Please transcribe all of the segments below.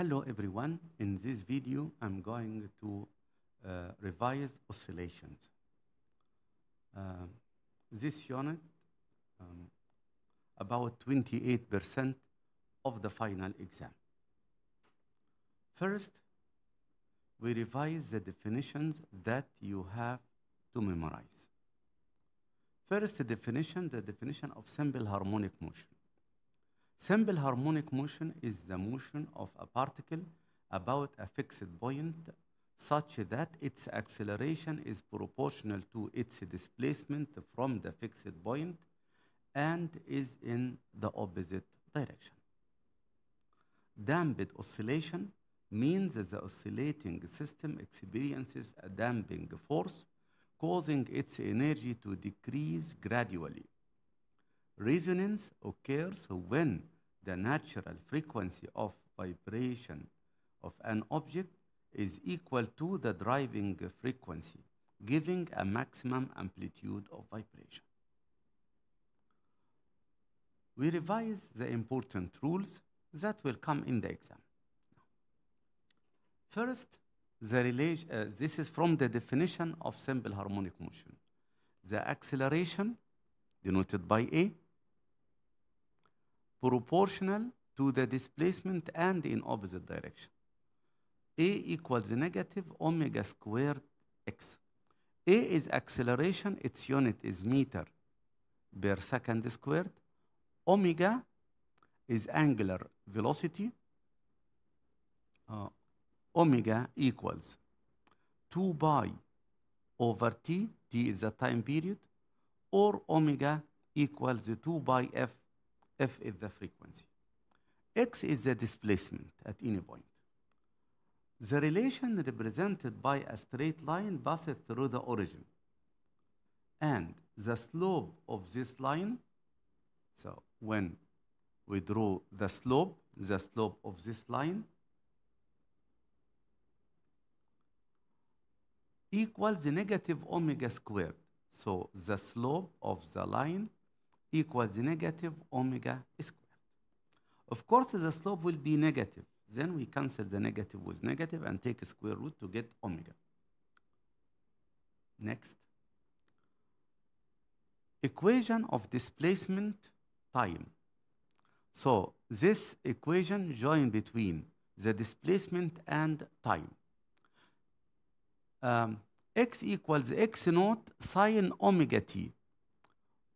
Hello everyone, in this video I'm going to uh, revise oscillations. Uh, this unit um, about 28% of the final exam. First, we revise the definitions that you have to memorize. First the definition, the definition of simple harmonic motion. Simple harmonic motion is the motion of a particle about a fixed point such that its acceleration is proportional to its displacement from the fixed point and is in the opposite direction. Damped oscillation means the oscillating system experiences a damping force causing its energy to decrease gradually Resonance occurs when the natural frequency of vibration of an object is equal to the driving frequency, giving a maximum amplitude of vibration. We revise the important rules that will come in the exam. First, the uh, this is from the definition of simple harmonic motion. The acceleration, denoted by A, proportional to the displacement and in opposite direction. A equals negative omega squared x. A is acceleration, its unit is meter per second squared. Omega is angular velocity. Uh, omega equals 2 pi over t, t is the time period, or omega equals 2 pi f F is the frequency. X is the displacement at any point. The relation represented by a straight line passes through the origin. And the slope of this line, so when we draw the slope, the slope of this line equals the negative omega squared. So the slope of the line equals negative omega squared. Of course, the slope will be negative. Then we cancel the negative with negative and take square root to get omega. Next. Equation of displacement time. So this equation join between the displacement and time. Um, x equals x naught sine omega t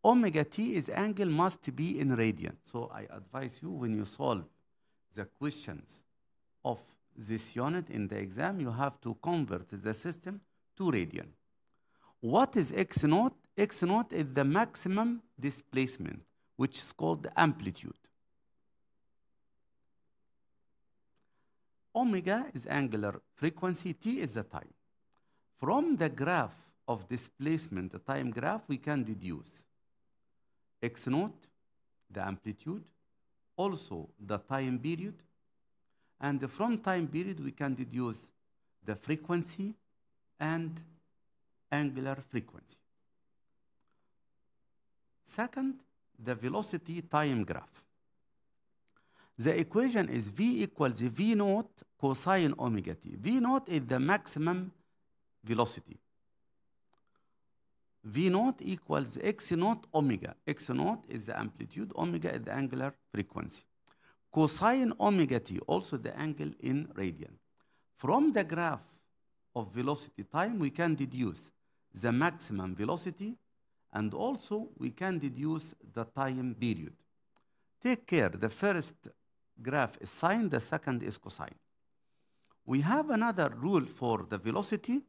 omega t is angle must be in radian. So I advise you when you solve the questions of this unit in the exam, you have to convert the system to radian. What is x naught? x naught is the maximum displacement, which is called amplitude. Omega is angular frequency, t is the time. From the graph of displacement, the time graph, we can deduce x naught, the amplitude, also the time period. And from time period, we can deduce the frequency and angular frequency. Second, the velocity time graph. The equation is V equals V naught cosine omega t. V naught is the maximum velocity. V naught equals x naught omega. x naught is the amplitude, omega is the angular frequency. Cosine omega t, also the angle in radian. From the graph of velocity time, we can deduce the maximum velocity and also we can deduce the time period. Take care, the first graph is sine, the second is cosine. We have another rule for the velocity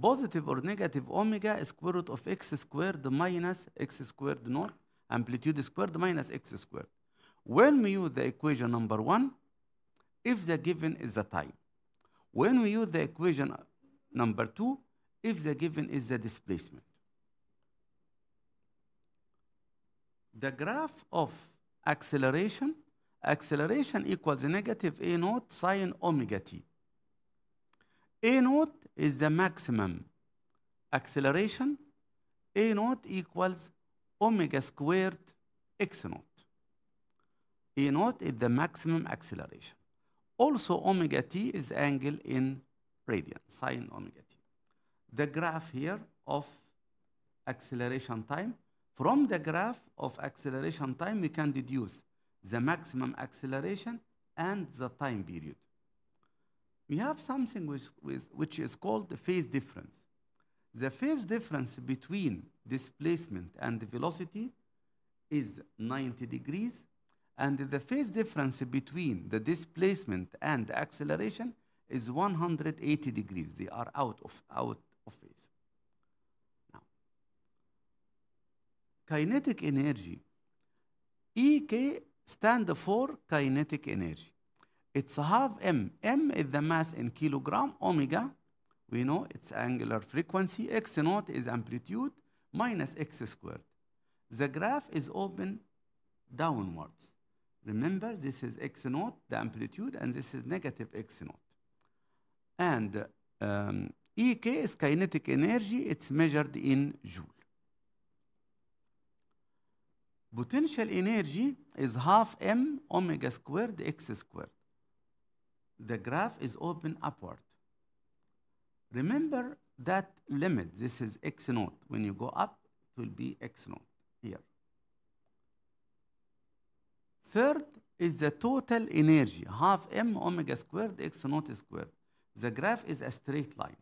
positive or negative omega square root of x squared minus x squared naught, amplitude squared minus x squared. When we use the equation number one, if the given is the time. When we use the equation number two, if the given is the displacement. The graph of acceleration, acceleration equals negative a naught sine omega t. A naught is the maximum acceleration. A naught equals omega squared x naught. A naught is the maximum acceleration. Also, omega t is angle in radian, sine omega t. The graph here of acceleration time. From the graph of acceleration time, we can deduce the maximum acceleration and the time period we have something which, which is called the phase difference. The phase difference between displacement and velocity is 90 degrees, and the phase difference between the displacement and acceleration is 180 degrees. They are out of, out of phase. Now, kinetic energy, EK stand for kinetic energy. It's half m. m is the mass in kilogram. Omega, we know it's angular frequency. x naught is amplitude minus x squared. The graph is open downwards. Remember, this is x naught, the amplitude, and this is negative x naught. And um, Ek is kinetic energy. It's measured in joule. Potential energy is half m omega squared x squared the graph is open upward. Remember that limit, this is x naught. When you go up, it will be x naught here. Third is the total energy, half m omega squared x naught squared. The graph is a straight line.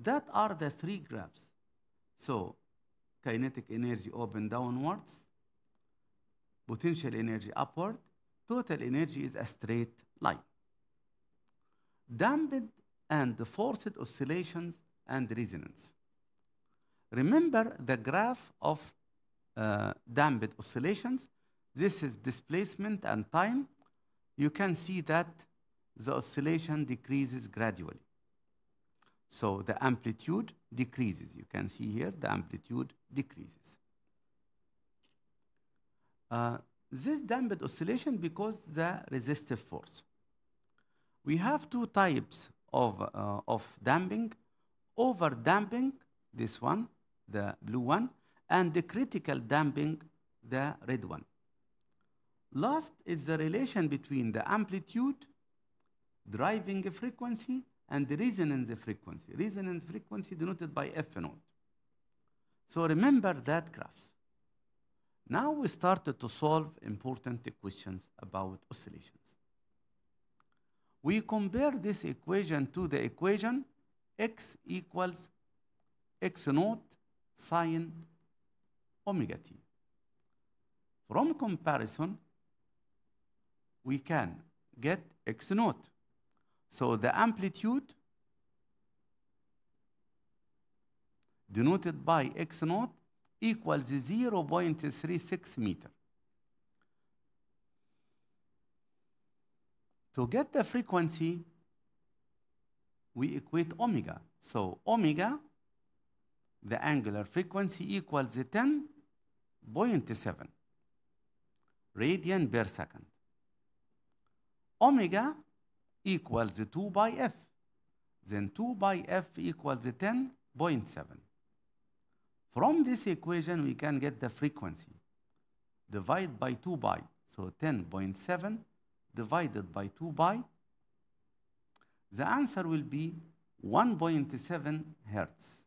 That are the three graphs. So kinetic energy open downwards, potential energy upward, total energy is a straight line damped and forced oscillations and resonance. Remember the graph of uh, damped oscillations. This is displacement and time. You can see that the oscillation decreases gradually. So the amplitude decreases. You can see here the amplitude decreases. Uh, this damped oscillation because the resistive force we have two types of, uh, of damping, over damping, this one, the blue one, and the critical damping, the red one. Last is the relation between the amplitude, driving frequency, and the resonance frequency. Resonance frequency denoted by F naught. So remember that graph. Now we started to solve important questions about oscillation. We compare this equation to the equation x equals x naught sine omega t. From comparison, we can get x naught. So the amplitude denoted by x naught equals 0.36 meter. To get the frequency, we equate omega. So omega, the angular frequency equals 10.7 radian per second. Omega equals 2 by f. Then 2 by f equals 10.7. From this equation, we can get the frequency. Divide by 2 by, so 10.7 divided by 2 pi, the answer will be 1.7 hertz.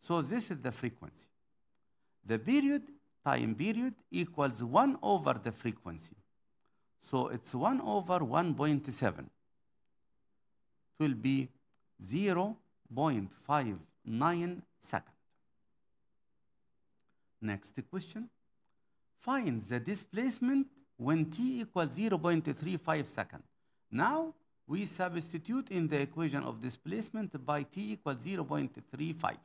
So this is the frequency. The period, time period, equals 1 over the frequency. So it's 1 over 1.7. It will be 0 0.59 second. Next question. Find the displacement when t equals 0.35 second. Now we substitute in the equation of displacement by t equals 0.35.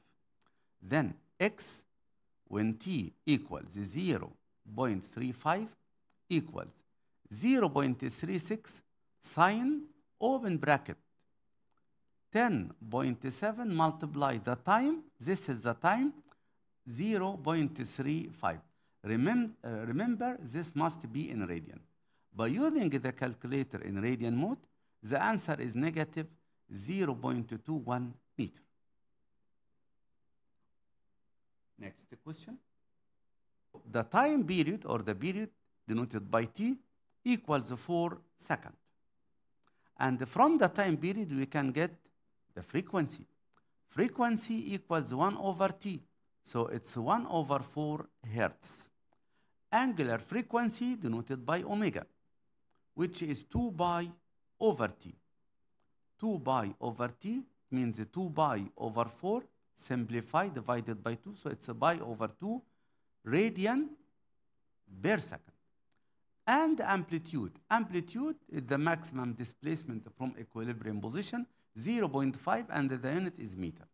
Then x when t equals 0.35 equals 0.36 sine open bracket 10.7 multiply the time, this is the time, 0.35. Remem uh, remember, this must be in radian. By using the calculator in radian mode, the answer is negative 0.21 meter. Next question. The time period or the period denoted by t equals 4 seconds. And from the time period, we can get the frequency. Frequency equals 1 over t. So it's 1 over 4 hertz angular frequency denoted by omega, which is 2 pi over t. 2 pi over t means 2 pi over 4 simplified divided by 2, so it's a pi over 2 radian per second. And amplitude. Amplitude is the maximum displacement from equilibrium position, 0.5 and the unit is meter.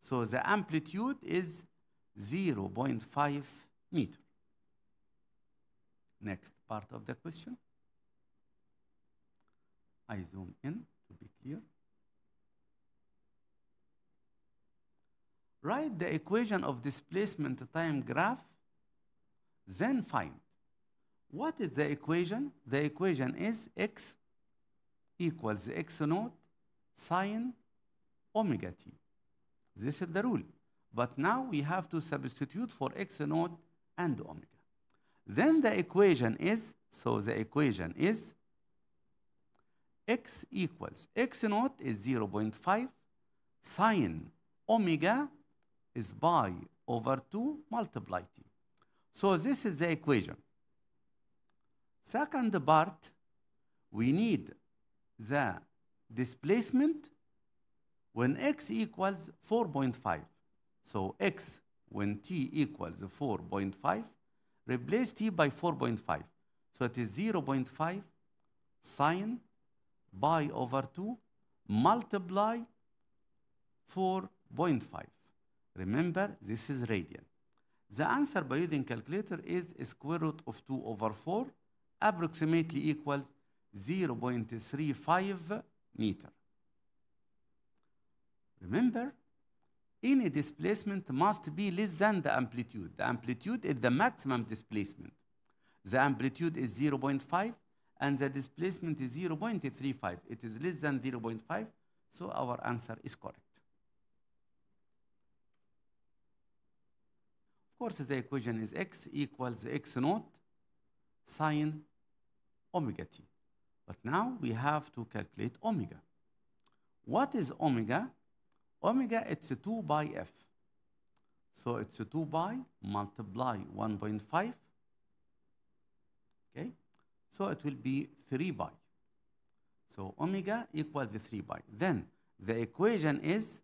So the amplitude is 0.5 meter next part of the question. I zoom in to be clear. Write the equation of displacement time graph, then find. What is the equation? The equation is x equals x naught sine omega t. This is the rule. But now we have to substitute for x naught and omega then the equation is, so the equation is x equals, x naught is 0.5 sine omega is pi over 2 multiply t. So this is the equation. Second part, we need the displacement when x equals 4.5. So x when t equals 4.5 Replace t by 4.5. So it is 0.5 sine pi over 2 multiply 4.5. Remember, this is radian. The answer by using calculator is square root of 2 over 4 approximately equals 0.35 meter. Remember, any displacement must be less than the amplitude. The amplitude is the maximum displacement. The amplitude is 0.5 and the displacement is 0.35. It is less than 0.5, so our answer is correct. Of course, the equation is x equals x naught sine omega t. But now we have to calculate omega. What is omega? Omega, it's a 2 by f. So it's a 2 by multiply 1.5. Okay. So it will be 3 by. So omega equals the 3 by. Then the equation is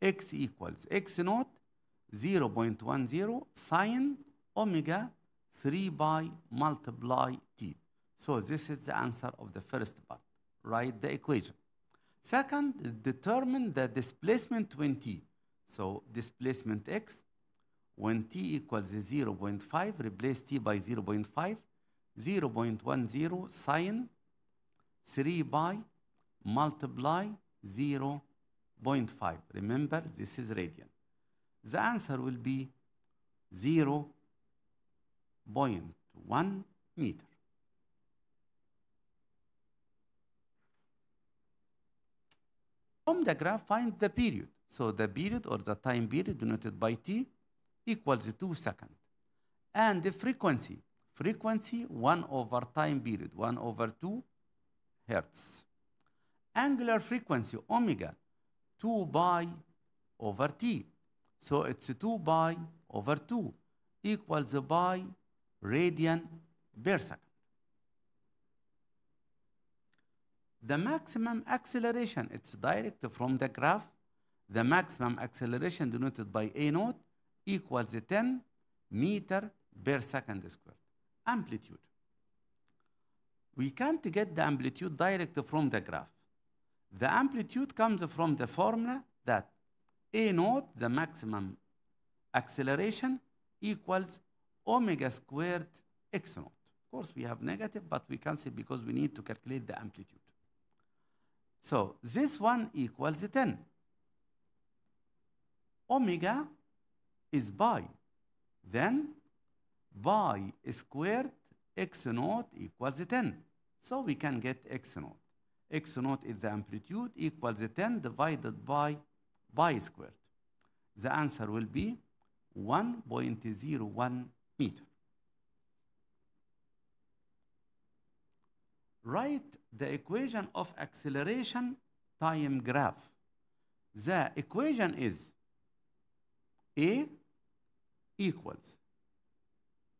x equals x naught 0.10 sine omega 3 by multiply t. So this is the answer of the first part. Write the equation. Second, determine the displacement 20. So displacement x, when t equals 0.5, replace t by 0.5, 0.10 sine 3 by multiply 0.5. Remember, this is radian. The answer will be 0.1 meter. From the graph, find the period. So the period or the time period denoted by t equals 2 seconds. And the frequency, frequency 1 over time period, 1 over 2 hertz. Angular frequency, omega, 2 pi over t. So it's 2 pi over 2 equals pi radian per second. the maximum acceleration. It's direct from the graph. The maximum acceleration denoted by A naught equals 10 meter per second squared. Amplitude. We can't get the amplitude direct from the graph. The amplitude comes from the formula that A naught, the maximum acceleration, equals omega squared x naught. Of course, we have negative, but we can't see because we need to calculate the amplitude. So this one equals 10. Omega is pi. Then pi squared x naught equals 10. So we can get x naught. x naught is the amplitude equals 10 divided by pi squared. The answer will be 1.01 meter. write the equation of acceleration time graph. The equation is A equals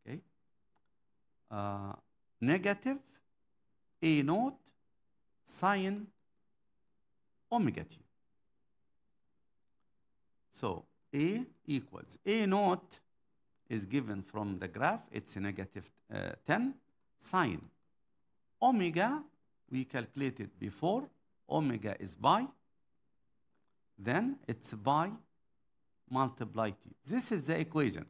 okay, uh, negative A naught sine omega t. So A equals A naught is given from the graph, it's a negative, uh, 10 sine Omega, we calculated before, omega is by, then it's by multiply t. This is the equation.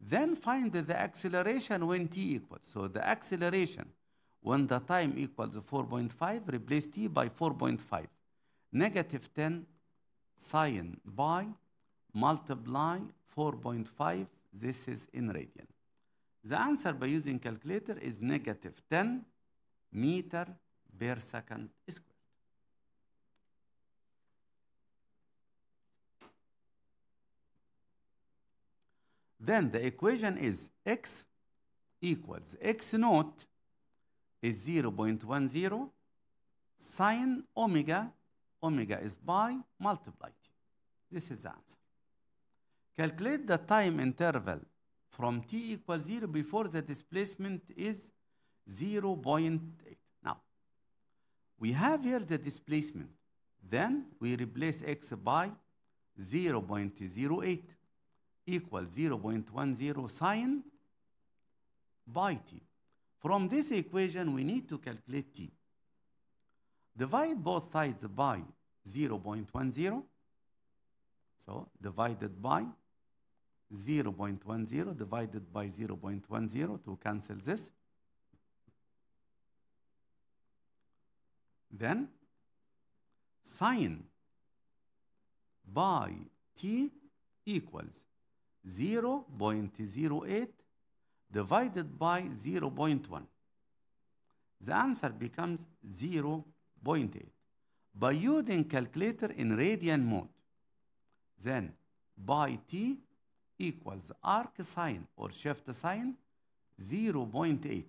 Then find the acceleration when t equals. So the acceleration when the time equals 4.5, replace t by 4.5. Negative 10 sine by multiply 4.5. This is in radian. The answer by using calculator is negative 10 meter per second squared. Then the equation is x equals x naught is 0.10 sine omega, omega is pi multiplied. This is the answer. Calculate the time interval from t equals 0 before the displacement is 0.8. Now, we have here the displacement. Then we replace x by 0.08 equal 0.10 sine by t. From this equation, we need to calculate t. Divide both sides by 0.10. So divided by 0.10 divided by 0.10 to cancel this. Then sine by t equals 0 0.08 divided by 0 0.1. The answer becomes 0 0.8. By using calculator in radian mode, then by t equals arc sine or shift sine 0 0.8.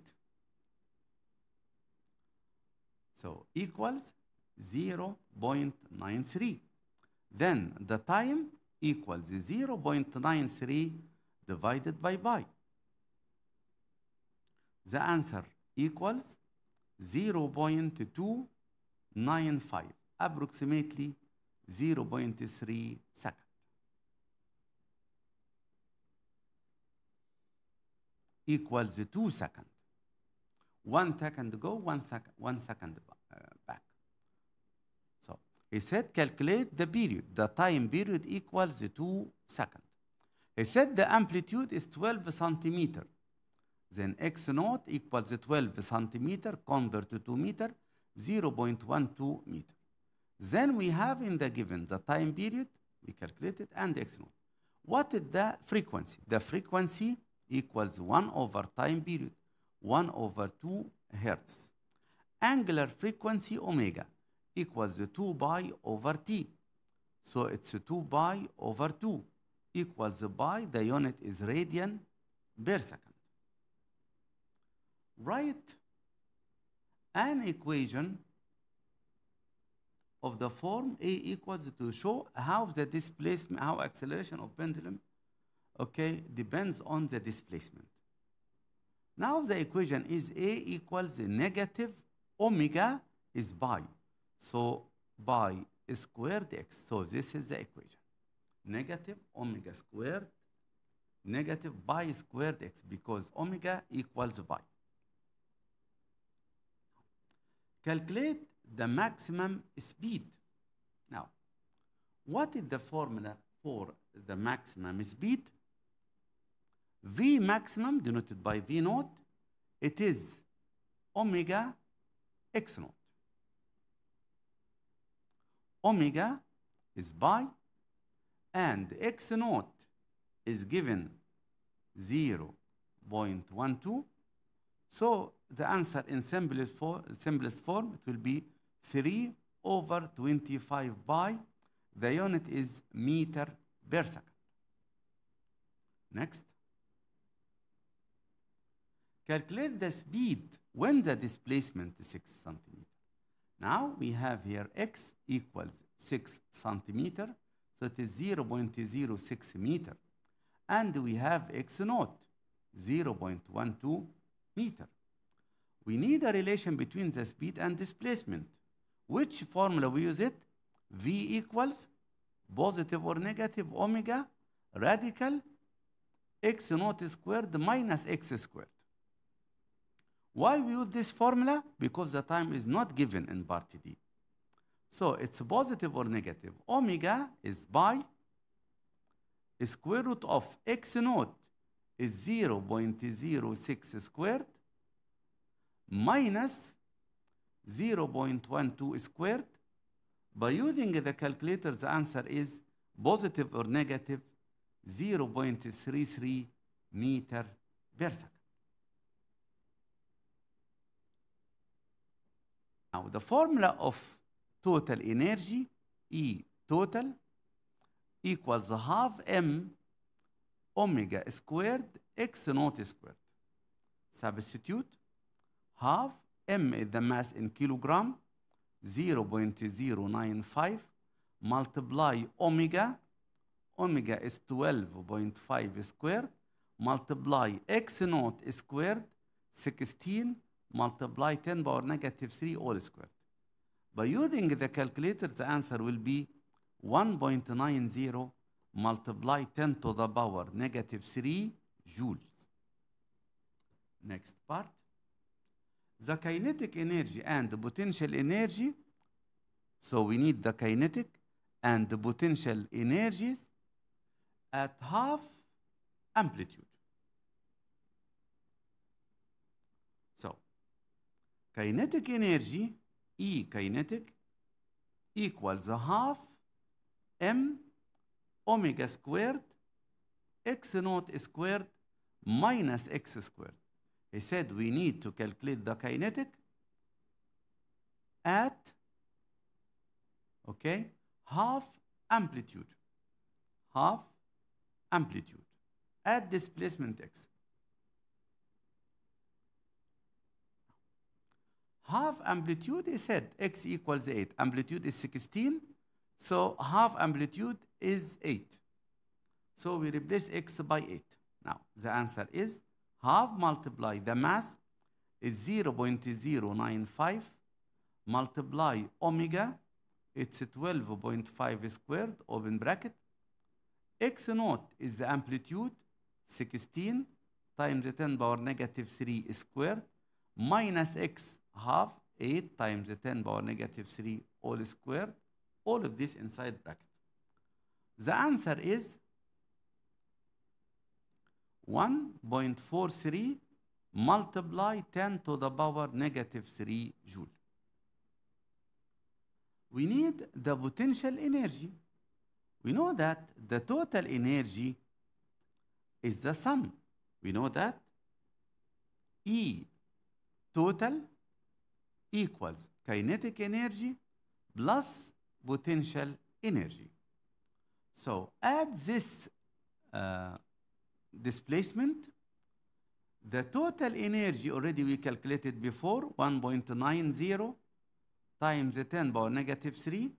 So equals 0 0.93. Then the time equals 0 0.93 divided by pi. The answer equals 0 0.295, approximately 0 0.3 second. Equals 2 second one second go, one, sec one second uh, back. So he said calculate the period. The time period equals 2 seconds. He said the amplitude is 12 centimeter. Then x naught equals the 12 centimeter, convert to meter, 0 0.12 meter. Then we have in the given the time period, we calculated, and x naught. What is the frequency? The frequency equals 1 over time period. 1 over 2 hertz. Angular frequency omega equals 2 pi over t. So it's 2 pi over 2 equals pi, the unit is radian per second. Write an equation of the form A equals to show how the displacement, how acceleration of pendulum, okay, depends on the displacement. Now the equation is A equals negative omega is by. So by squared x. So this is the equation. Negative omega squared negative by squared x because omega equals by. Calculate the maximum speed. Now, what is the formula for the maximum speed? V maximum denoted by V naught, it is omega x naught. Omega is by and x naught is given 0.12. So the answer in simplest, for, simplest form, it will be 3 over 25 by, the unit is meter per second. Next. Calculate the speed when the displacement is 6 centimeter. Now we have here x equals 6 centimeter, so it is 0 0.06 meter. And we have x naught, 0 0.12 meter. We need a relation between the speed and displacement. Which formula we use it? V equals positive or negative omega radical x naught squared minus x squared. Why we use this formula? Because the time is not given in part D. So it's positive or negative. Omega is by square root of x naught is 0 0.06 squared minus 0 0.12 squared. By using the calculator, the answer is positive or negative 0.33 meter per second. Now, the formula of total energy, E total, equals half m omega squared x naught squared. Substitute, half m is the mass in kilogram, 0 0.095, multiply omega, omega is 12.5 squared, multiply x naught squared, 16 multiply 10 power negative 3 all squared. By using the calculator, the answer will be 1.90 multiply 10 to the power negative 3 joules. Next part. The kinetic energy and the potential energy. So we need the kinetic and the potential energies at half amplitude. kinetic energy E kinetic equals a half m omega squared x naught squared minus x squared. He said we need to calculate the kinetic at okay half amplitude half amplitude at displacement x half amplitude is said x equals 8 amplitude is 16 so half amplitude is 8 so we replace x by 8 now the answer is half multiply the mass is 0 0.095 multiply omega it's 12.5 squared open bracket x naught is the amplitude 16 times 10 power negative 3 squared minus x half 8 times the 10 power negative 3 all squared, all of this inside bracket. The answer is 1.43 multiply 10 to the power negative 3 joule. We need the potential energy. We know that the total energy is the sum. We know that E total equals kinetic energy plus potential energy. So at this uh, displacement, the total energy already we calculated before, 1.90 times the 10 power negative 3.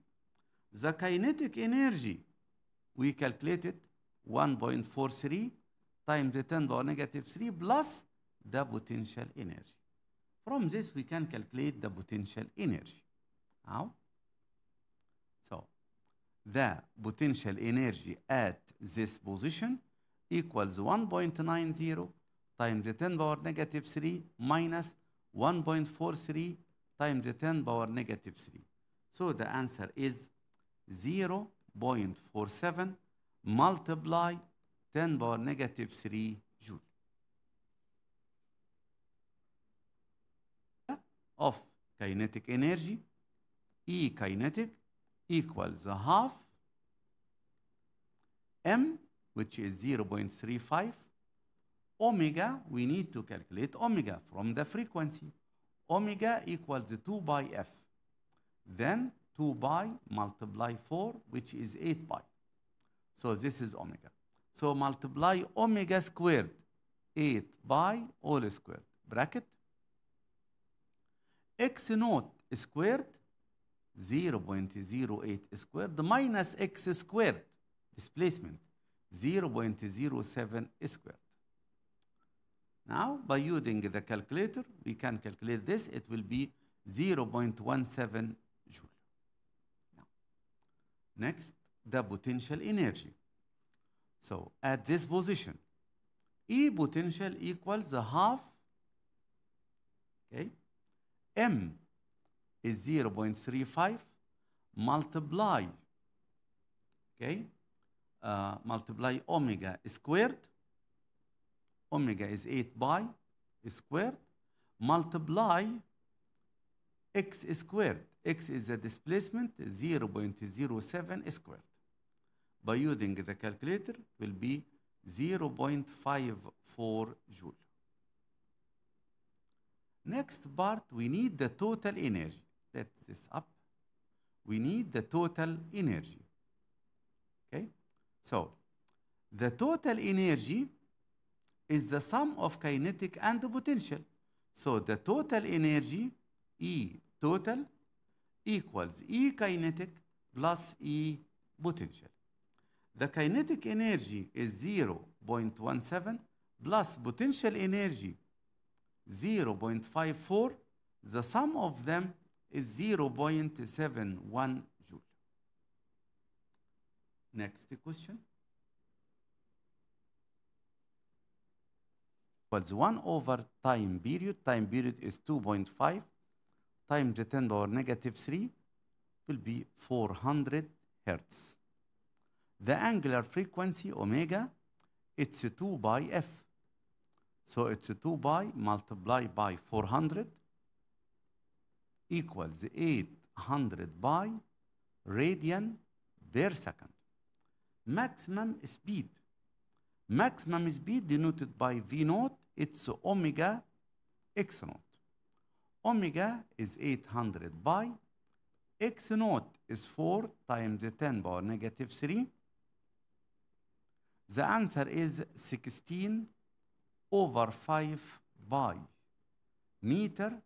The kinetic energy we calculated 1.43 times the 10 power negative 3 plus the potential energy. From this, we can calculate the potential energy. Now, so the potential energy at this position equals 1.90 times the 10 power negative 3 minus 1.43 times the 10 power negative 3. So the answer is 0 0.47 multiply 10 power negative 3 joule. of kinetic energy, E kinetic equals a half M, which is 0.35, omega, we need to calculate omega from the frequency. Omega equals 2 by F. Then 2 by multiply 4, which is 8 by. So this is omega. So multiply omega squared, 8 by all squared, bracket x naught squared 0.08 squared minus x squared displacement 0.07 squared. Now, by using the calculator, we can calculate this. It will be 0.17 joule. Now, next, the potential energy. So, at this position, E potential equals a half, okay, M is 0.35 multiply, okay, uh, multiply omega squared. Omega is 8 by squared multiply x squared. x is the displacement 0.07 squared. By using the calculator will be 0.54 joule. Next part, we need the total energy. Let this up. We need the total energy. Okay? So, the total energy is the sum of kinetic and potential. So, the total energy, E total, equals E kinetic plus E potential. The kinetic energy is 0.17 plus potential energy 0.54, the sum of them is 0.71 joule. Next question. Well, the 1 over time period. Time period is 2.5 times the 10 power negative 3 will be 400 hertz. The angular frequency omega, it's 2 by f. So it's 2 pi multiplied by 400 equals 800 by radian per second. Maximum speed. Maximum speed denoted by V naught, it's omega x naught. Omega is 800 by X naught is 4 times 10 power negative 3. The answer is 16 over 5 by meter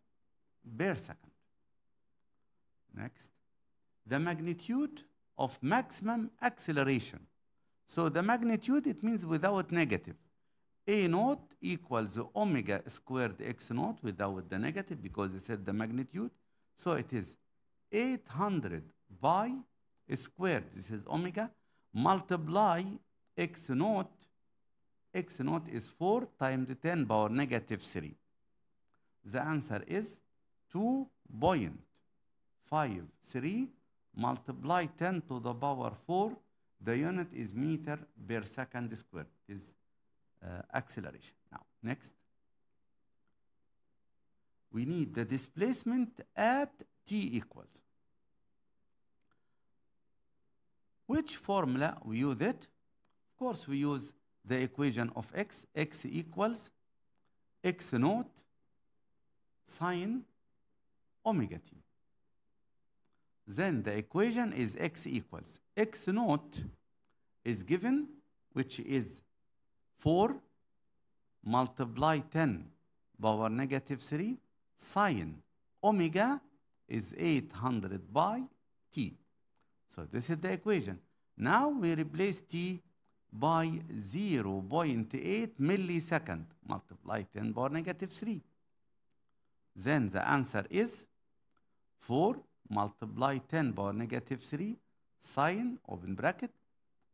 per second. Next, the magnitude of maximum acceleration. So the magnitude, it means without negative. A naught equals omega squared x naught without the negative because it said the magnitude. So it is 800 by squared, this is omega, multiply x naught x naught is 4 times 10 power negative 3. The answer is 2.53 multiply 10 to the power 4. The unit is meter per second squared. It is uh, acceleration. Now, next. We need the displacement at t equals. Which formula we use it? Of course, we use the equation of x, x equals x naught sine omega t. Then the equation is x equals x naught is given, which is 4 multiply 10 power negative 3 sine omega is 800 by t. So this is the equation. Now we replace t by 0.8 millisecond multiply 10 power negative 3. Then the answer is 4 multiply 10 power negative 3 sine open bracket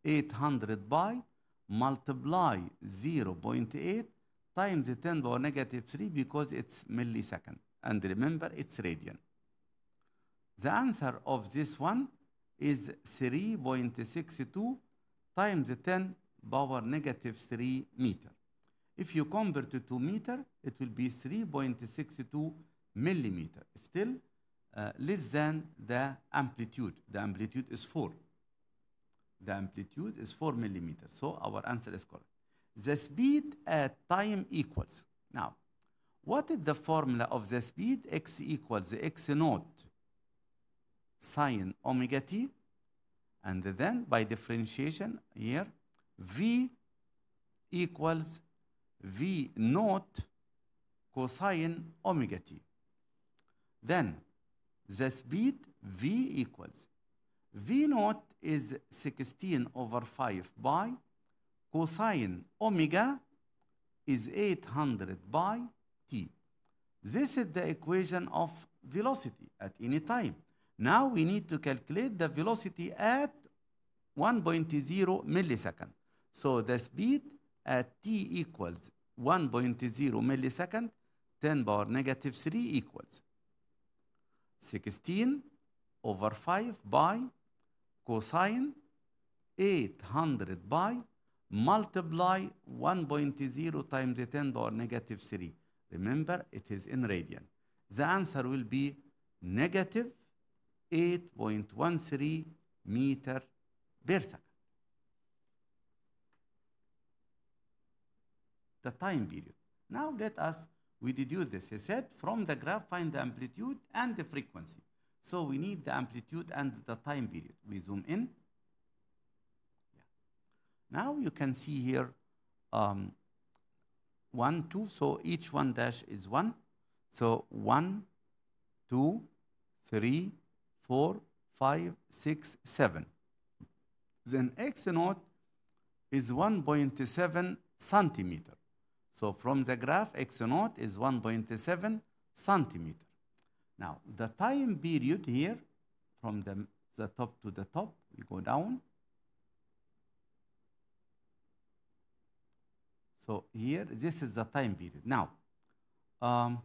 800 by multiply 0.8 times 10 power negative 3 because it's millisecond and remember it's radian. The answer of this one is 3.62 times 10 power negative 3 meter. If you convert it to meter, it will be 3.62 millimeter. Still uh, less than the amplitude. The amplitude is 4. The amplitude is 4 millimeter. So our answer is correct. The speed at time equals. Now, what is the formula of the speed? x equals the x naught sine omega t and then by differentiation here, V equals V naught cosine omega t. Then the speed V equals V naught is 16 over 5 by cosine omega is 800 by t. This is the equation of velocity at any time. Now we need to calculate the velocity at 1.0 millisecond. So the speed at t equals 1.0 millisecond, 10 power negative 3 equals 16 over 5 by cosine 800 by multiply 1.0 times 10 power negative 3. Remember, it is in radian. The answer will be negative 8.13 meter per second. The time period. Now let us, we deduce this. He said from the graph find the amplitude and the frequency. So we need the amplitude and the time period. We zoom in. Yeah. Now you can see here um, 1, 2. So each one dash is 1. So 1, 2, 3, 4, 5, 6, 7. Then X naught is 1.7 centimeter. So from the graph, X naught is 1.7 centimeter. Now, the time period here, from the, the top to the top, we go down. So here, this is the time period. Now, um,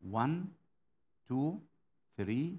one, two, three,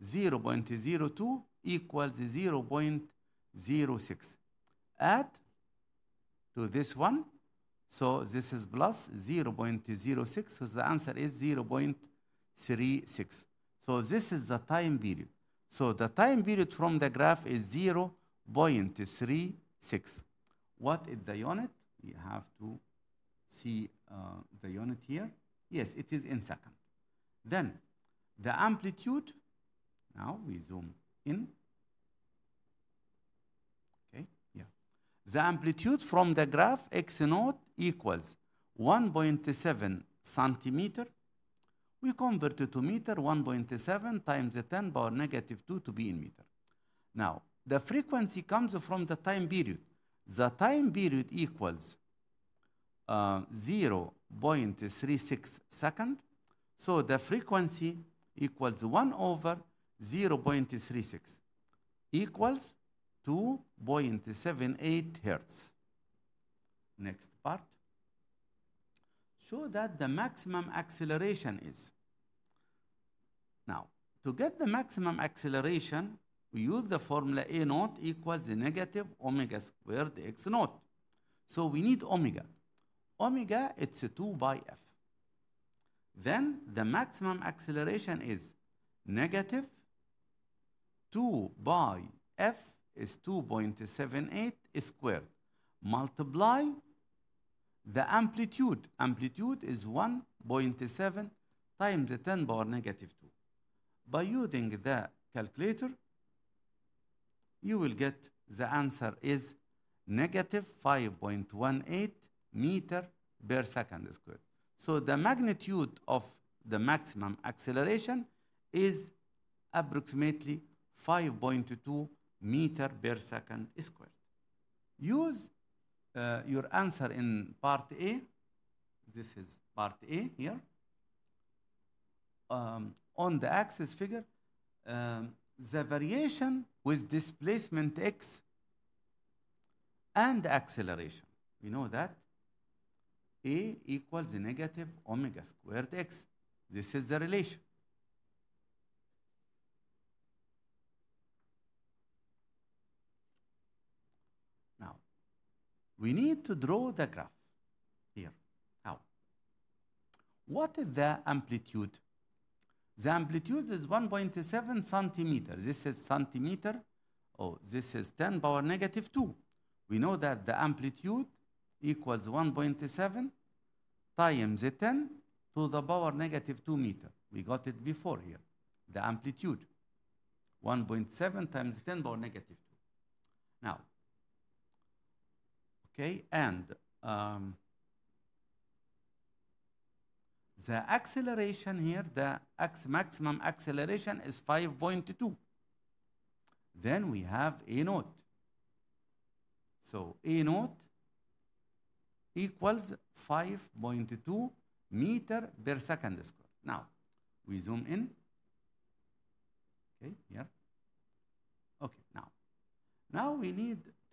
0.02 equals 0.06. Add to this one, so this is plus 0.06, so the answer is 0.36. So this is the time period. So the time period from the graph is 0.36. What is the unit? We have to see uh, the unit here. Yes, it is in second. Then the amplitude now we zoom in. Okay, yeah. The amplitude from the graph x naught equals 1.7 centimeter. We convert it to meter 1.7 times the 10 power negative 2 to be in meter. Now, the frequency comes from the time period. The time period equals uh, 0.36 second. So the frequency equals 1 over 0.36 equals 2.78 hertz. Next part. Show that the maximum acceleration is. Now, to get the maximum acceleration, we use the formula A naught equals negative omega squared x naught. So we need omega. Omega, it's 2 by f. Then the maximum acceleration is negative 2 by f is 2.78 squared. Multiply the amplitude. Amplitude is 1.7 times the 10 power negative 2. By using the calculator, you will get the answer is negative 5.18 meter per second squared. So the magnitude of the maximum acceleration is approximately 5.2 meter per second squared. Use uh, your answer in part A. This is part A here. Um, on the axis figure, um, the variation with displacement x and acceleration. We know that A equals negative omega squared x. This is the relation. we need to draw the graph here. How? What is the amplitude? The amplitude is 1.7 centimeter. This is centimeter, oh, this is 10 power negative 2. We know that the amplitude equals 1.7 times 10 to the power negative 2 meter. We got it before here, the amplitude. 1.7 times 10 power negative 2. Now, Okay, and um, the acceleration here, the maximum acceleration is 5.2. Then we have A naught. So A naught equals 5.2 meter per second square. Now, we zoom in. Okay, here. Okay, now. Now we need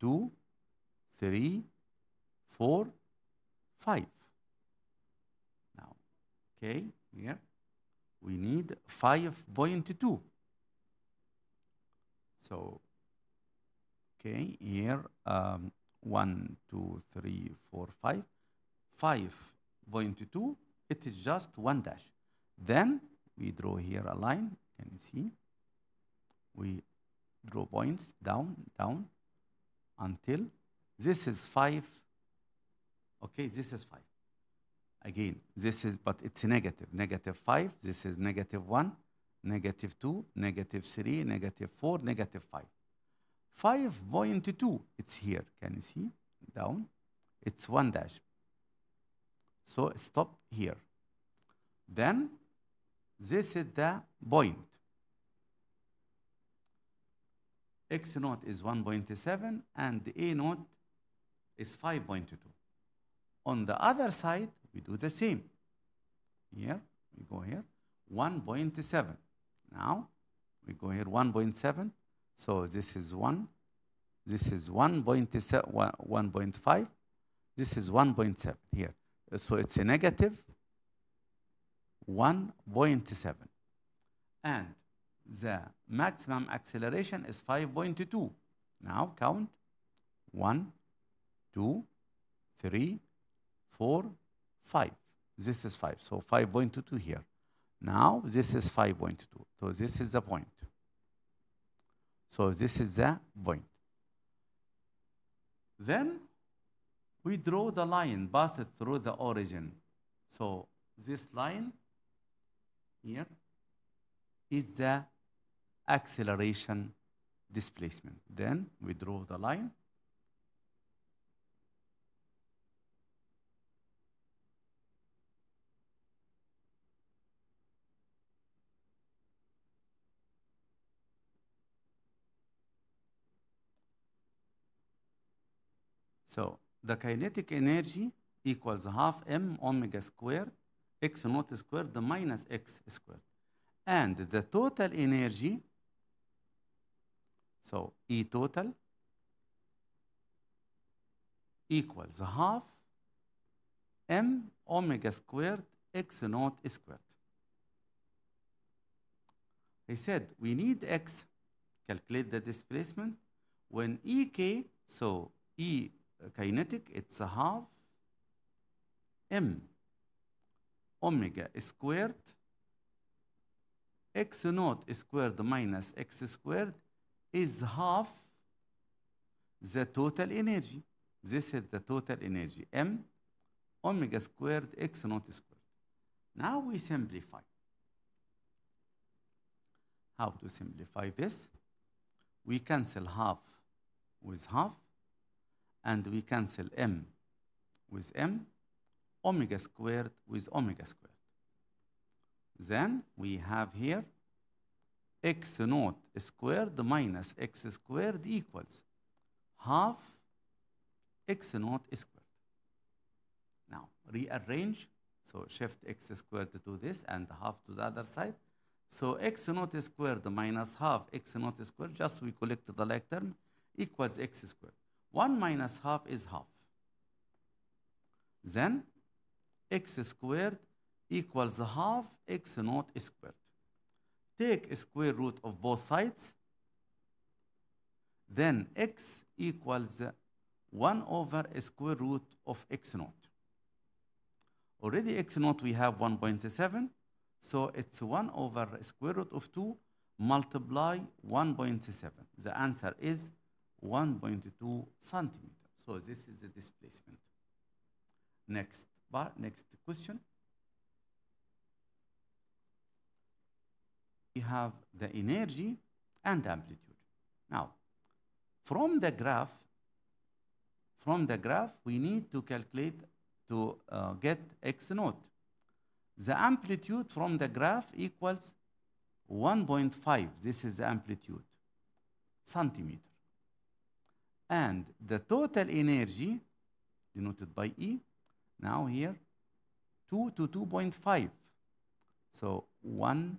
Two, three, four, five. Now, okay, here we need 5.2. So, okay, here um, 5.2, it is just one dash. Then we draw here a line, can you see? We draw points down, down, until this is 5 okay this is 5 again this is but it's negative negative 5 this is negative 1 negative 2 negative 3 negative 4 negative 5 5.2 it's here can you see down it's 1 dash so stop here then this is the point X naught is 1.7 and A naught is 5.2. On the other side, we do the same. Here, we go here, 1.7. Now, we go here, 1.7. So this is 1. This is 1.5. This is 1.7 here. So it's a negative 1.7. And the maximum acceleration is 5.2. Now count 1, 2, 3, 4, 5. This is 5. So 5.22 here. Now this is 5.2. So this is the point. So this is the point. Then we draw the line bathed through the origin. So this line here is the acceleration displacement. Then we draw the line. So the kinetic energy equals half m omega squared x naught squared minus x squared. And the total energy so E total equals half m omega squared x naught squared. I said we need x, calculate the displacement. When ek, so E uh, kinetic, it's a half m omega squared x naught squared minus x squared is half the total energy. This is the total energy, m omega squared x naught squared. Now we simplify. How to simplify this? We cancel half with half, and we cancel m with m, omega squared with omega squared. Then we have here x naught squared minus x squared equals half x naught squared. Now, rearrange. So, shift x squared to this and half to the other side. So, x naught squared minus half x naught squared, just we collect the like term, equals x squared. 1 minus half is half. Then, x squared equals half x naught squared take a square root of both sides, then x equals 1 over a square root of x naught. Already x naught we have 1.7, so it's 1 over square root of 2 multiply 1.7. The answer is 1.2 centimeter. So this is the displacement. Next bar, next question. we have the energy and amplitude. Now, from the graph, from the graph, we need to calculate to uh, get x naught. The amplitude from the graph equals 1.5. This is the amplitude, centimeter. And the total energy, denoted by E, now here, 2 to 2.5. So 1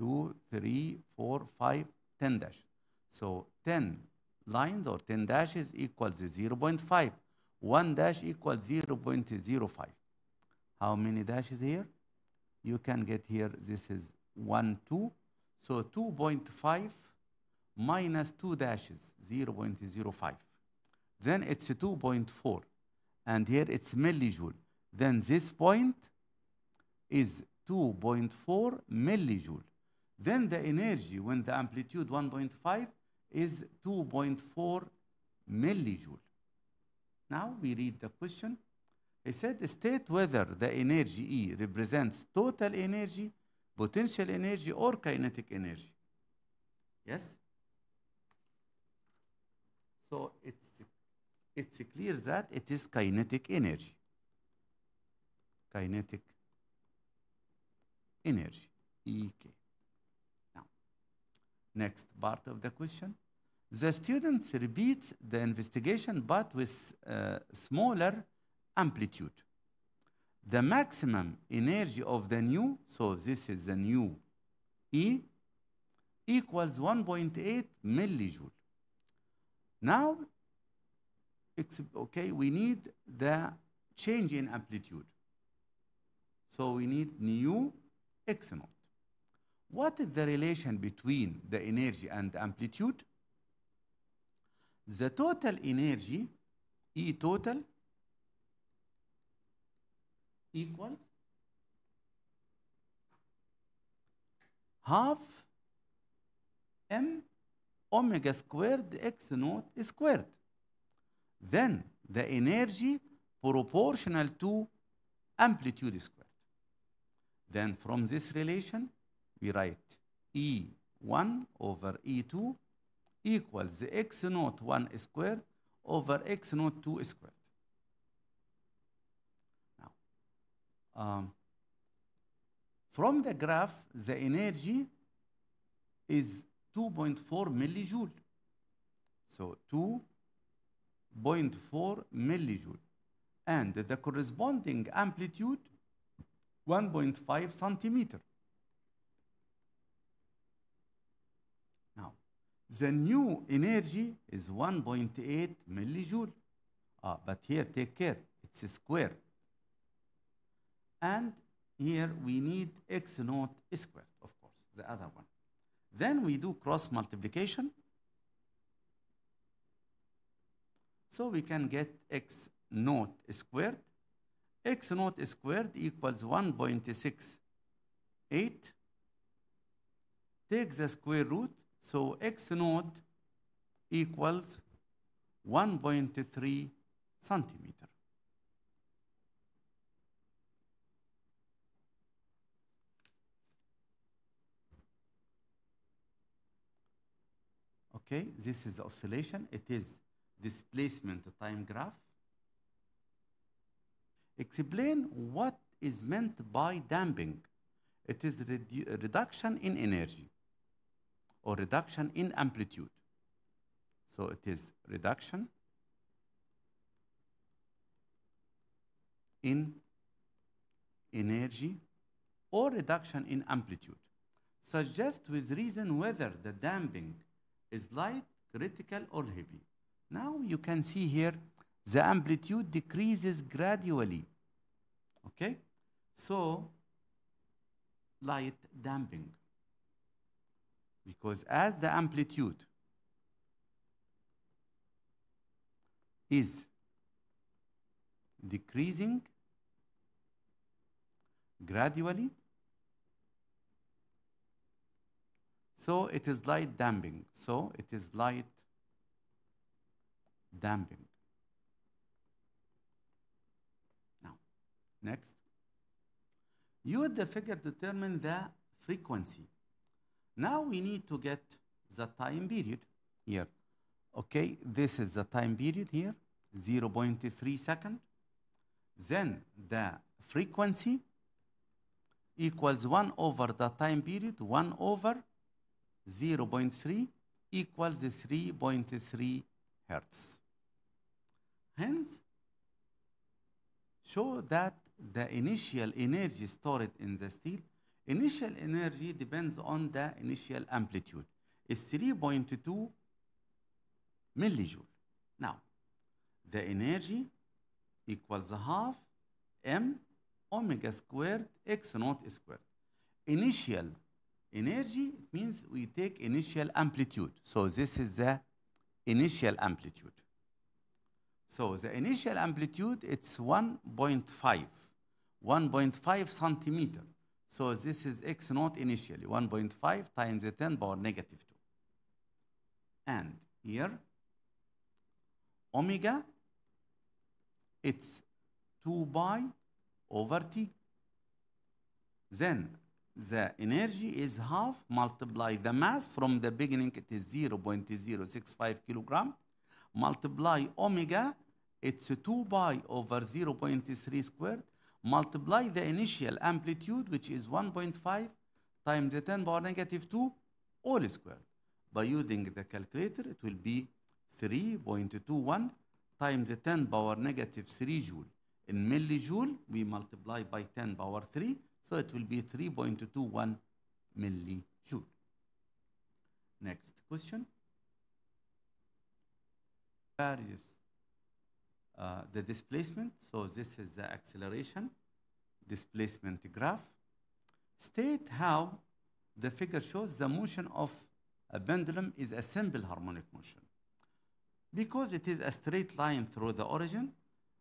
two, three, four, five, 10 dashes. So 10 lines or 10 dashes equals 0 0.5. 1 dash equals 0 0.05. How many dashes here? You can get here, this is 1, 2. So 2.5 minus 2 dashes, 0 0.05. Then it's 2.4. And here it's millijoule. Then this point is 2.4 millijoule. Then the energy when the amplitude 1.5 is 2.4 millijoule. Now we read the question. It said, state whether the energy E represents total energy, potential energy, or kinetic energy. Yes? So it's, it's clear that it is kinetic energy. Kinetic energy, EK next part of the question. The students repeat the investigation but with uh, smaller amplitude. The maximum energy of the new, so this is the new E, equals 1.8 millijoule. Now, okay, we need the change in amplitude. So we need new x naught. What is the relation between the energy and amplitude? The total energy, E total, equals half m omega squared x naught squared. Then the energy proportional to amplitude squared. Then from this relation, we write E1 over E2 equals x naught 1 squared over x naught 2 squared. Now, um, from the graph, the energy is 2.4 millijoule. So 2.4 millijoule. And the corresponding amplitude, 1.5 centimeter. the new energy is 1.8 millijoule. Ah, but here, take care, it's squared. And here we need x naught squared, of course, the other one. Then we do cross multiplication. So we can get x naught squared. x naught squared equals 1.68. Take the square root so x naught equals 1.3 centimeter. Okay, this is oscillation. It is displacement time graph. Explain what is meant by damping. It is redu reduction in energy or reduction in amplitude. So it is reduction in energy or reduction in amplitude. Suggest with reason whether the damping is light, critical, or heavy. Now you can see here the amplitude decreases gradually. Okay? So, light damping. Because as the amplitude is decreasing gradually, so it is light damping. So it is light damping. Now, next. Use the figure to determine the frequency now we need to get the time period here. Okay, this is the time period here, 0 0.3 second. Then the frequency equals 1 over the time period, 1 over 0 0.3 equals 3.3 hertz. Hence, show that the initial energy stored in the steel Initial energy depends on the initial amplitude. It's 3.2 millijoule. Now, the energy equals half m omega squared x naught squared. Initial energy it means we take initial amplitude. So this is the initial amplitude. So the initial amplitude, it's 1.5, 1.5 centimeter. So this is x naught initially, 1.5 times the 10 power negative 2. And here, omega, it's 2 pi over t. Then the energy is half multiply the mass from the beginning it is 0 0.065 kilogram multiply omega it's 2 pi over 0 0.3 squared multiply the initial amplitude, which is 1.5 times the 10 power negative 2 all squared. By using the calculator, it will be 3.21 times the 10 power negative 3 joule. In millijoule, we multiply by 10 power 3, so it will be 3.21 millijoule. Next question. Various uh, the displacement. So this is the acceleration displacement graph. State how the figure shows the motion of a pendulum is a simple harmonic motion. Because it is a straight line through the origin,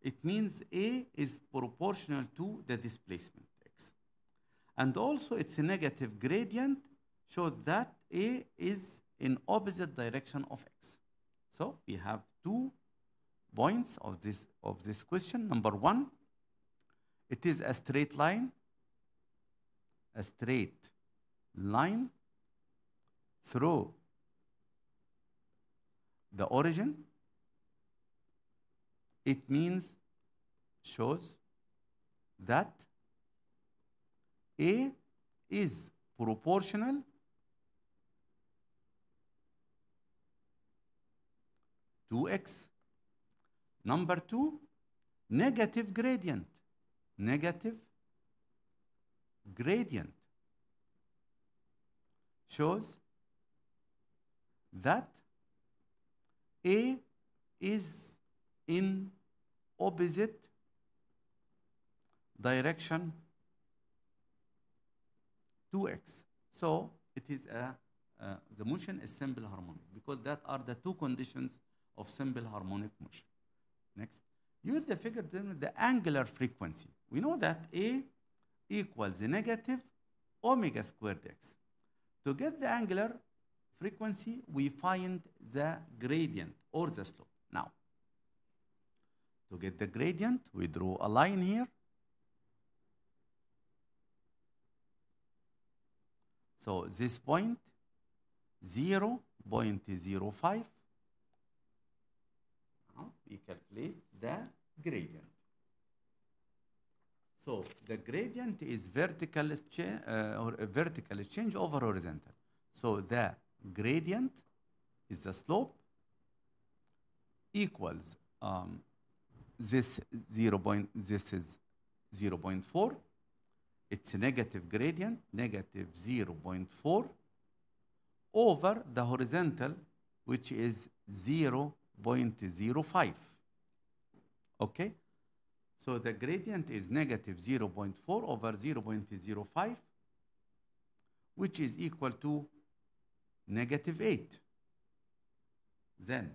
it means A is proportional to the displacement x. And also its negative gradient shows that A is in opposite direction of x. So we have two points of this, of this question. Number one, it is a straight line, a straight line through the origin. It means, shows that A is proportional to x Number two, negative gradient. Negative gradient shows that A is in opposite direction to x. So it is a, uh, the motion is simple harmonic because that are the two conditions of simple harmonic motion. Next. Use the figure to determine the angular frequency. We know that A equals negative omega squared x. To get the angular frequency, we find the gradient or the slope. Now, to get the gradient, we draw a line here. So this point, 0 0.05 we calculate the gradient. So the gradient is vertical change uh, or uh, vertical change over horizontal. So the gradient is the slope equals um, this zero point. This is 0.4. It's negative gradient, negative 0.4 over the horizontal, which is 0 0.05. Okay? So the gradient is negative 0.4 over 0.05, which is equal to negative 8. Then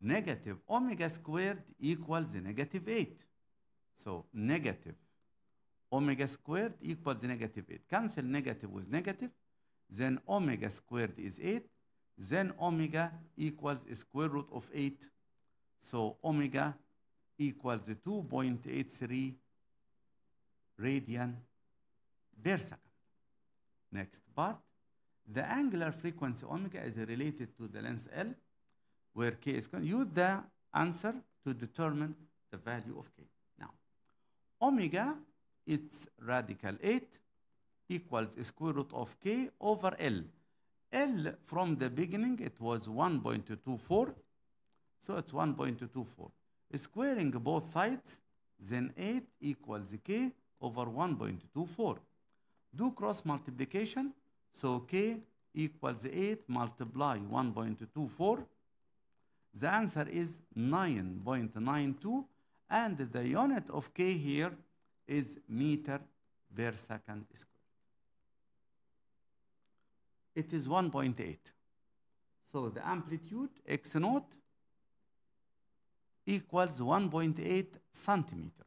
negative omega squared equals negative 8. So negative omega squared equals negative 8. Cancel negative with negative. Then omega squared is 8. Then omega equals square root of 8. So omega equals 2.83 radian per second. Next part. The angular frequency omega is related to the length L, where k is going. Use the answer to determine the value of k. Now, omega, its radical 8, equals square root of k over L. L from the beginning, it was 1.24. So it's 1.24. Squaring both sides, then 8 equals K over 1.24. Do cross multiplication. So K equals 8 multiply 1.24. The answer is 9.92. And the unit of K here is meter per second square it is 1.8. So the amplitude x naught equals 1.8 centimeter.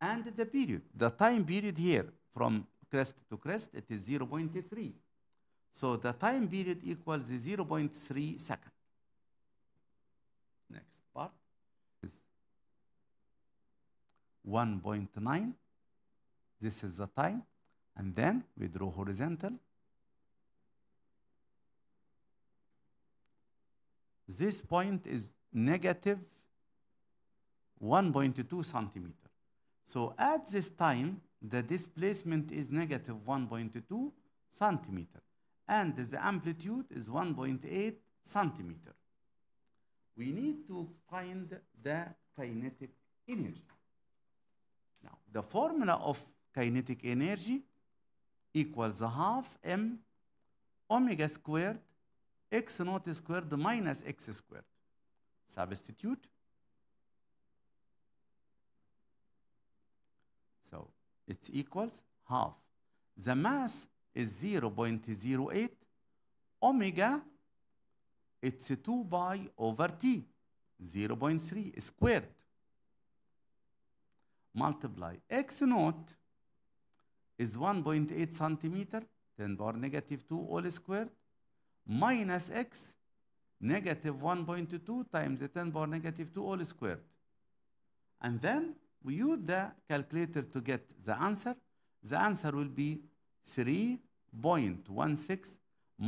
And the period, the time period here from crest to crest, it is 0.3. So the time period equals 0.3 second. Next part is 1.9. This is the time. And then we draw horizontal. This point is negative 1.2 centimeter. So at this time, the displacement is negative 1.2 centimeter. And the amplitude is 1.8 centimeter. We need to find the kinetic energy. Now, the formula of kinetic energy equals half m omega squared x naught squared minus x squared. Substitute. So it equals half. The mass is 0 0.08 omega it's 2 pi over t 0 0.3 squared multiply x naught is 1.8 centimeter, 10 power negative 2 all squared, minus x, negative 1.2 times the 10 power negative 2 all squared. And then we use the calculator to get the answer. The answer will be 3.16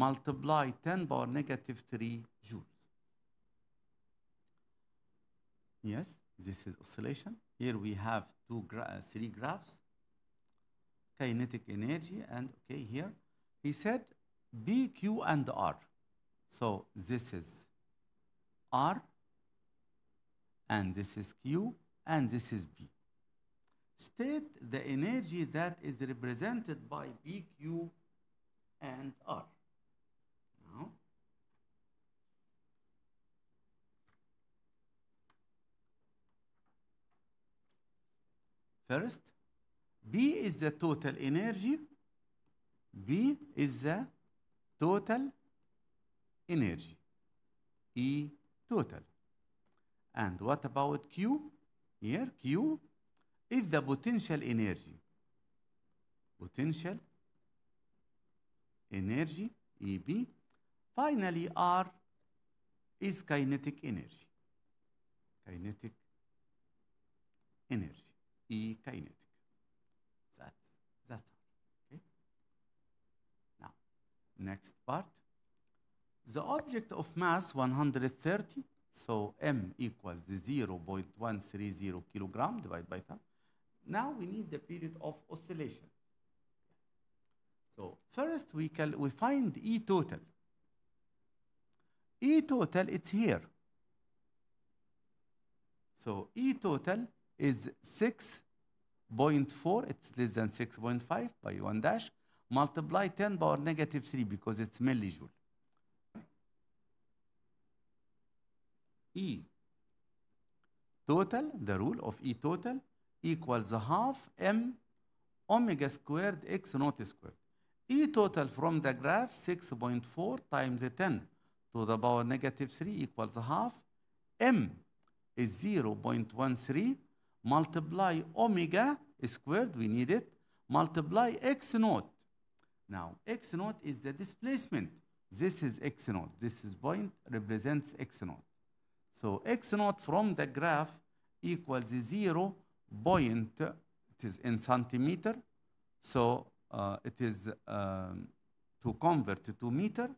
multiply 10 power negative 3 joules. Yes, this is oscillation. Here we have two gra three graphs kinetic energy and okay here he said B, Q and R. So this is R and this is Q and this is B. State the energy that is represented by B, Q and R. Now, first B is the total energy. B is the total energy. E total. And what about Q? Here Q is the potential energy. Potential energy EB. Finally R is kinetic energy. Kinetic energy. E kinetic. Next part. The object of mass 130, so m equals 0 0.130 kilogram divided by that. Now we need the period of oscillation. So first we can we find E total. E total it's here. So E total is 6.4, it's less than 6.5 by 1 dash multiply 10 power negative 3 because it's millijoule. E total, the rule of E total equals half m omega squared x naught squared. E total from the graph 6.4 times 10 to the power negative 3 equals half. M is 0.13 multiply omega squared, we need it, multiply x naught now, x naught is the displacement. This is x naught. This is point represents x naught. So x naught from the graph equals 0 point, it is in centimeter. So uh, it is um, to convert to meter.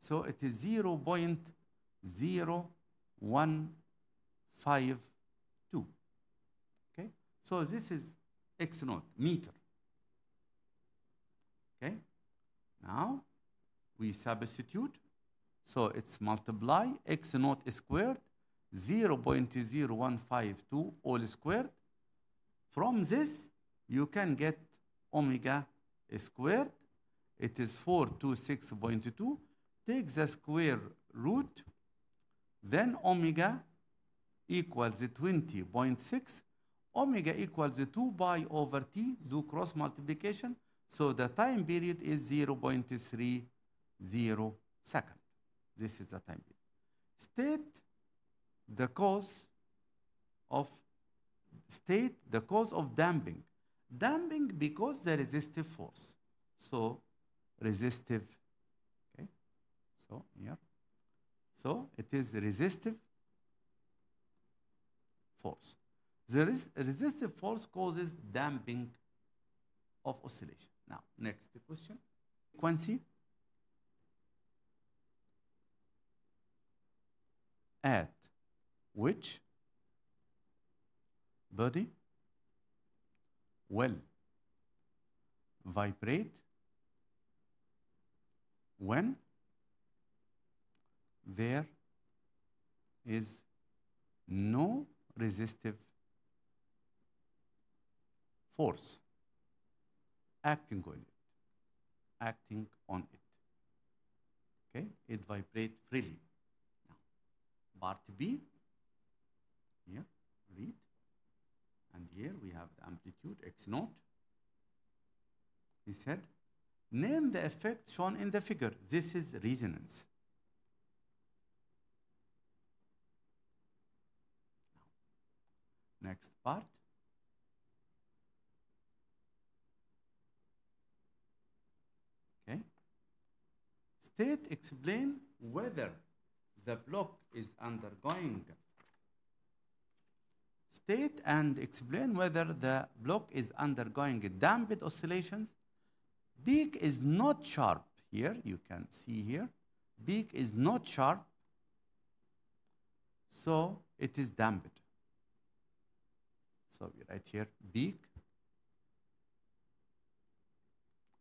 So it is 0.0152. Okay, so this is x naught meter. Okay? Now, we substitute. So it's multiply x naught squared 0.0152 all squared. From this, you can get omega squared. It is 426.2. Take the square root. Then omega equals 20.6. Omega equals 2 pi over t. Do cross multiplication. So the time period is 0.30 second. This is the time period. State the cause of state the cause of damping. Damping because the resistive force. So resistive. Okay. So here. So it is resistive force. The res resistive force causes damping of oscillation. Now, next question. Frequency at which body will vibrate when there is no resistive force acting on it, acting on it. Okay, it vibrates freely. Now, part B, here, read, and here we have the amplitude x naught. He said, name the effect shown in the figure. This is resonance. next part, state explain whether the block is undergoing state and explain whether the block is undergoing damped oscillations. Peak is not sharp here, you can see here. Peak is not sharp, so it is damped. So we write here, peak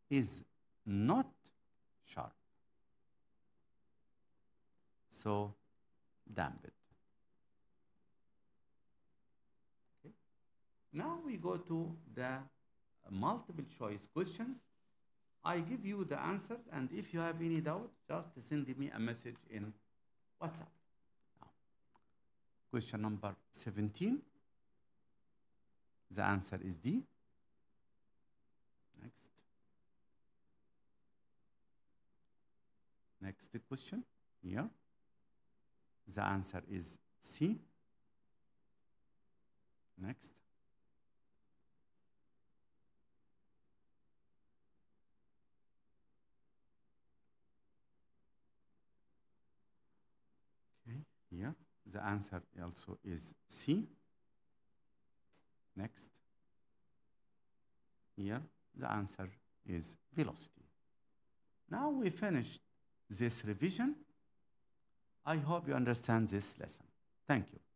is not sharp also damp it. Okay. Now we go to the multiple choice questions. I give you the answers and if you have any doubt, just send me a message in WhatsApp. Now, question number 17. The answer is D. Next. Next question here. The answer is C. Next. Okay, here the answer also is C. Next. Here the answer is velocity. Now we finished this revision. I hope you understand this lesson. Thank you.